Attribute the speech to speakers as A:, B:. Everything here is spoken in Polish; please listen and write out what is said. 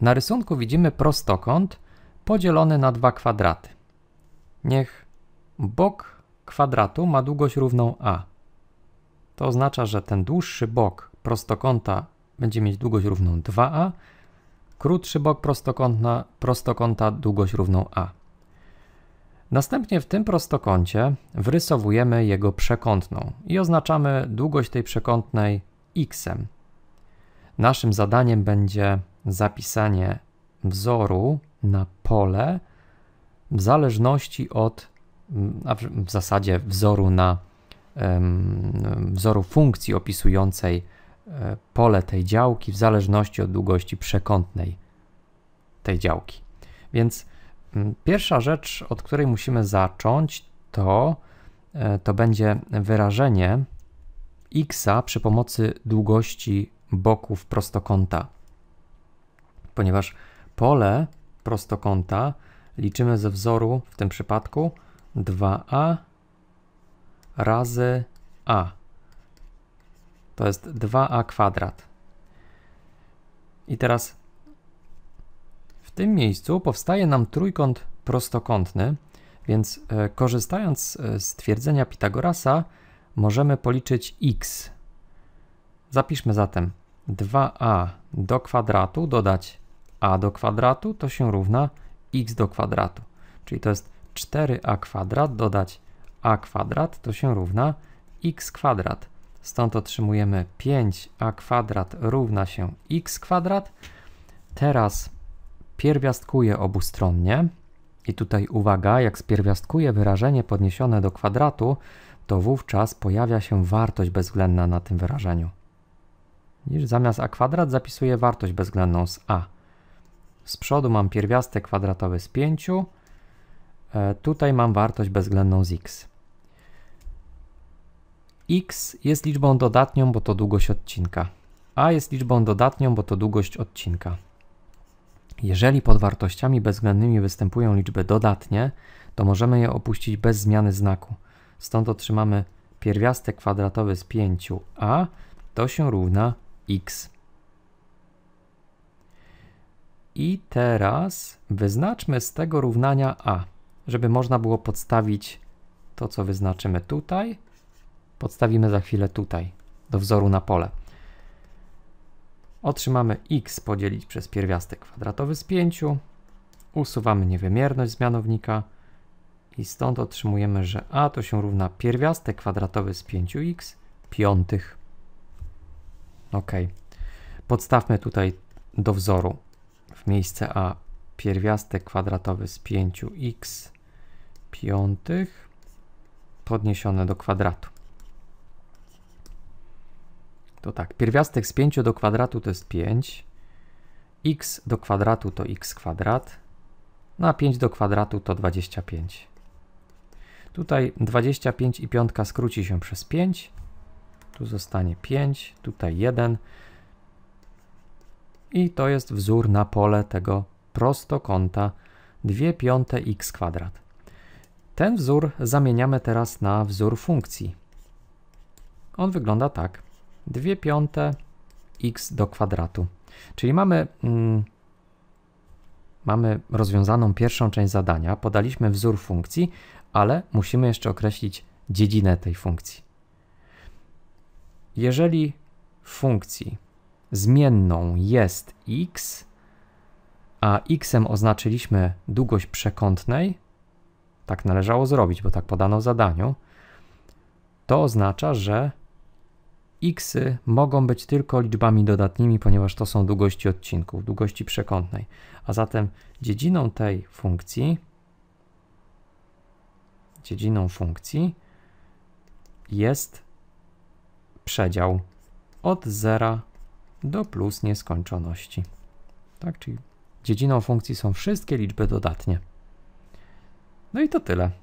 A: Na rysunku widzimy prostokąt podzielony na dwa kwadraty. Niech bok kwadratu ma długość równą a. To oznacza, że ten dłuższy bok prostokąta będzie mieć długość równą 2a, krótszy bok prostokąta długość równą a. Następnie w tym prostokącie wrysowujemy jego przekątną i oznaczamy długość tej przekątnej x. -em. Naszym zadaniem będzie zapisanie wzoru na pole w zależności od, mm, a w zasadzie wzoru na wzoru funkcji opisującej e, pole tej działki w zależności od długości przekątnej tej działki. Więc mm, pierwsza rzecz, od której musimy zacząć, to, e, to będzie wyrażenie x przy pomocy długości boków prostokąta ponieważ pole prostokąta liczymy ze wzoru w tym przypadku 2a razy a. To jest 2a kwadrat. I teraz w tym miejscu powstaje nam trójkąt prostokątny, więc e, korzystając e, z twierdzenia Pitagorasa możemy policzyć x. Zapiszmy zatem 2a do kwadratu dodać a do kwadratu to się równa x do kwadratu. Czyli to jest 4a kwadrat dodać a kwadrat to się równa x kwadrat. Stąd otrzymujemy 5a kwadrat równa się x kwadrat. Teraz pierwiastkuję obustronnie. I tutaj uwaga, jak spierwiastkuje wyrażenie podniesione do kwadratu, to wówczas pojawia się wartość bezwzględna na tym wyrażeniu. Niż zamiast a kwadrat zapisuję wartość bezwzględną z a. Z przodu mam pierwiastek kwadratowy z 5. E, tutaj mam wartość bezwzględną z x. x jest liczbą dodatnią, bo to długość odcinka. a jest liczbą dodatnią, bo to długość odcinka. Jeżeli pod wartościami bezwzględnymi występują liczby dodatnie, to możemy je opuścić bez zmiany znaku. Stąd otrzymamy pierwiastek kwadratowy z 5a, to się równa x. I teraz wyznaczmy z tego równania a, żeby można było podstawić to, co wyznaczymy tutaj, podstawimy za chwilę tutaj, do wzoru na pole. Otrzymamy x podzielić przez pierwiastek kwadratowy z 5, usuwamy niewymierność z mianownika i stąd otrzymujemy, że a to się równa pierwiastek kwadratowy z 5x piątych. Ok. Podstawmy tutaj do wzoru w miejsce A pierwiastek kwadratowy z 5x piątych podniesione do kwadratu. To tak, pierwiastek z 5 do kwadratu to jest 5, x do kwadratu to x kwadrat, no a 5 do kwadratu to 25. Tutaj 25 i 5 skróci się przez 5, tu zostanie 5, tutaj 1, i to jest wzór na pole tego prostokąta 2 piąte x kwadrat. Ten wzór zamieniamy teraz na wzór funkcji. On wygląda tak. 2 piąte x do kwadratu. Czyli mamy, mm, mamy rozwiązaną pierwszą część zadania, podaliśmy wzór funkcji, ale musimy jeszcze określić dziedzinę tej funkcji. Jeżeli w funkcji zmienną jest x, a xem oznaczyliśmy długość przekątnej, tak należało zrobić, bo tak podano w zadaniu, to oznacza, że x mogą być tylko liczbami dodatnimi, ponieważ to są długości odcinków, długości przekątnej. A zatem dziedziną tej funkcji dziedziną funkcji jest przedział od 0 do plus nieskończoności. Tak, czyli dziedziną funkcji są wszystkie liczby dodatnie. No i to tyle.